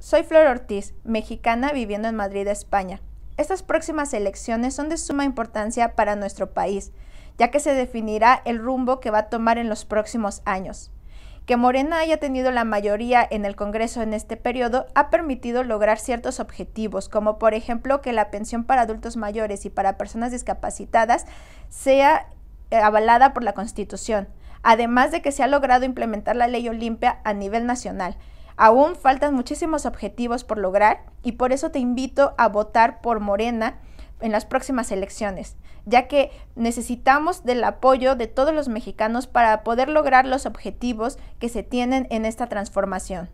Soy Flor Ortiz, mexicana viviendo en Madrid, España. Estas próximas elecciones son de suma importancia para nuestro país, ya que se definirá el rumbo que va a tomar en los próximos años. Que Morena haya tenido la mayoría en el Congreso en este periodo ha permitido lograr ciertos objetivos, como por ejemplo que la pensión para adultos mayores y para personas discapacitadas sea eh, avalada por la Constitución, además de que se ha logrado implementar la ley Olimpia a nivel nacional. Aún faltan muchísimos objetivos por lograr y por eso te invito a votar por Morena en las próximas elecciones, ya que necesitamos del apoyo de todos los mexicanos para poder lograr los objetivos que se tienen en esta transformación.